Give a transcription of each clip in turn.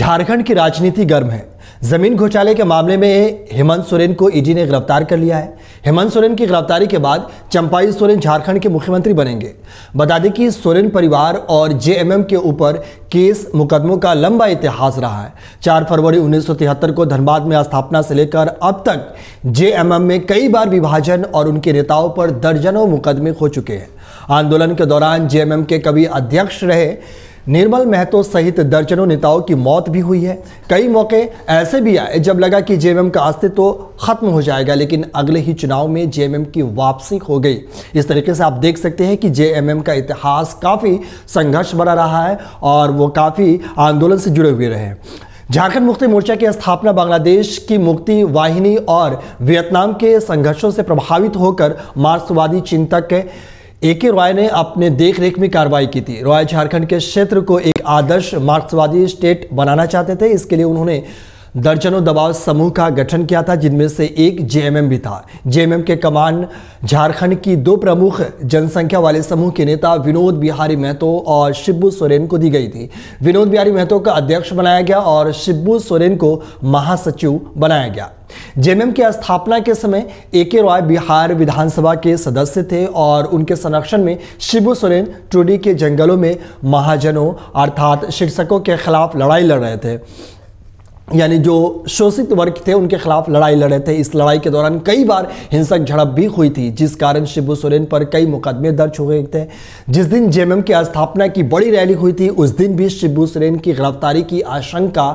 झारखंड की राजनीति गर्म है जमीन घोटाले के मामले में हेमंत सोरेन को ईडी ने गिरफ्तार कर लिया है हेमंत सोरेन की गिरफ्तारी के बाद चंपाई सोरेन झारखंड के मुख्यमंत्री बनेंगे बता दें कि सोरेन परिवार और जेएमएम के ऊपर केस मुकदमों का लंबा इतिहास रहा है 4 फरवरी 1973 को धनबाद में स्थापना से लेकर अब तक जेएमएम में कई बार विभाजन और उनके नेताओं पर दर्जनों मुकदमे हो चुके हैं आंदोलन के दौरान जेएमएम के कभी अध्यक्ष रहे निर्मल महतो सहित दर्जनों नेताओं की मौत भी हुई है कई मौके ऐसे भी आए जब लगा कि जेएमएम का अस्तित्व तो खत्म हो जाएगा लेकिन अगले ही चुनाव में जेएमएम की वापसी हो गई इस तरीके से आप देख सकते हैं कि जेएमएम का इतिहास काफ़ी संघर्ष बना रहा है और वो काफ़ी आंदोलन से जुड़े हुए रहे झारखंड मुक्ति मोर्चा की स्थापना बांग्लादेश की मुक्ति वाहिनी और वियतनाम के संघर्षों से प्रभावित होकर मार्क्सवादी चिंतक ए के रॉय ने अपने देखरेख में कार्रवाई की थी रॉय झारखंड के क्षेत्र को एक आदर्श मार्क्सवादी स्टेट बनाना चाहते थे इसके लिए उन्होंने दर्जनों दबाव समूह का गठन किया था जिनमें से एक जेएमएम भी था जेएमएम के कमान झारखंड की दो प्रमुख जनसंख्या वाले समूह के नेता विनोद बिहारी महतो और शिब्बू सोरेन को दी गई थी विनोद बिहारी महतो का अध्यक्ष बनाया गया और शिब्बू सोरेन को महासचिव बनाया गया जेएमएम की स्थापना के समय ए के रॉय बिहार विधानसभा के सदस्य थे और उनके संरक्षण में शिबू सोरेन टूडी के जंगलों में महाजनों अर्थात शिक्षकों के खिलाफ लड़ाई लड़ रहे थे यानी जो शोषित वर्ग थे उनके खिलाफ लड़ाई लड़े थे इस लड़ाई के दौरान कई बार हिंसक झड़प भी हुई थी जिस कारण शिबू सोरेन पर कई मुकदमे दर्ज हो गए थे जिस दिन जेएमएम की स्थापना की बड़ी रैली हुई थी उस दिन भी शिबू सोरेन की गिरफ्तारी की आशंका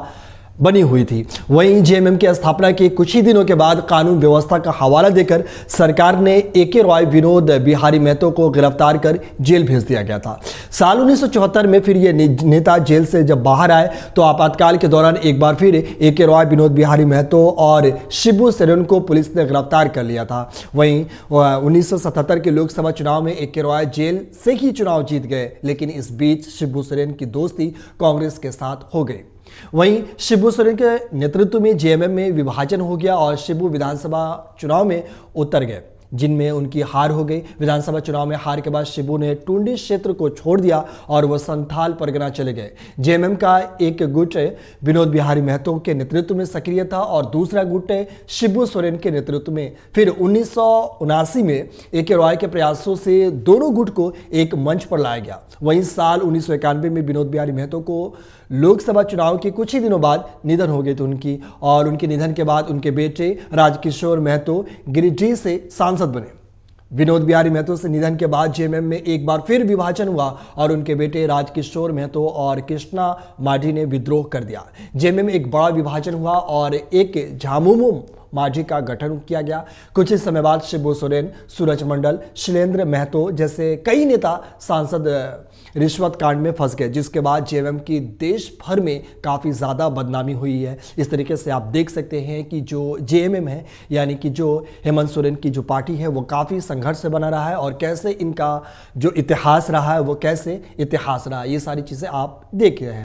बनी हुई थी वहीं जेएमएम की स्थापना के कुछ ही दिनों के बाद कानून व्यवस्था का हवाला देकर सरकार ने ए के रॉय विनोद बिहारी महतो को गिरफ्तार कर जेल भेज दिया गया था साल चौहत्तर में फिर ये नेता जेल से जब बाहर आए तो आपातकाल के दौरान एक बार फिर ए के रॉय विनोद बिहारी महतो और शिबू सेरेन को पुलिस ने गिरफ्तार कर लिया था वहीं उन्नीस के लोकसभा चुनाव में ए के रॉय जेल से ही चुनाव जीत गए लेकिन इस बीच शिबू सेरेन की दोस्ती कांग्रेस के साथ हो गई वहीं शिबू सोरेन के नेतृत्व में जेएमएम में विभाजन हो गया और शिबू विधानसभा चुनाव में उतर गए जिनमें उनकी हार हो गई विधानसभा चुनाव में हार के बाद शिबू ने टुंडी क्षेत्र को छोड़ दिया और वह संथाल परगना चले गए जेएमएम का एक गुट विनोद बिहारी महतो के नेतृत्व में सक्रिय था और दूसरा गुट शिबू सोरेन के नेतृत्व में फिर उन्नीस में ए के रॉय के प्रयासों से दोनों गुट को एक मंच पर लाया गया वहीं साल उन्नीस में विनोद बिहारी महतो को लोकसभा चुनाव के कुछ ही दिनों बाद निधन हो गए थे उनकी और उनके निधन के बाद उनके बेटे राजकिशोर महतो गिरिडीह से सांसद बने विनोद बिहारी महतो से निधन के बाद जेएमएम में एक बार फिर विभाजन हुआ और उनके बेटे राजकिशोर महतो और कृष्णा माढ़ी ने विद्रोह कर दिया जेएमएम एक बड़ा विभाजन हुआ और एक झामुमुम माझी का गठन किया गया कुछ ही समय बाद शिबू सोरेन सूरज मंडल शिलेंद्र महतो जैसे कई नेता सांसद रिश्वत कांड में फंस गए जिसके बाद जेएमएम की देश भर में काफ़ी ज़्यादा बदनामी हुई है इस तरीके से आप देख सकते हैं कि जो जेएमएम है यानी कि जो हेमंत सोरेन की जो पार्टी है वो काफ़ी संघर्ष से बना रहा है और कैसे इनका जो इतिहास रहा है वो कैसे इतिहास रहा है ये सारी चीज़ें आप देख रहे हैं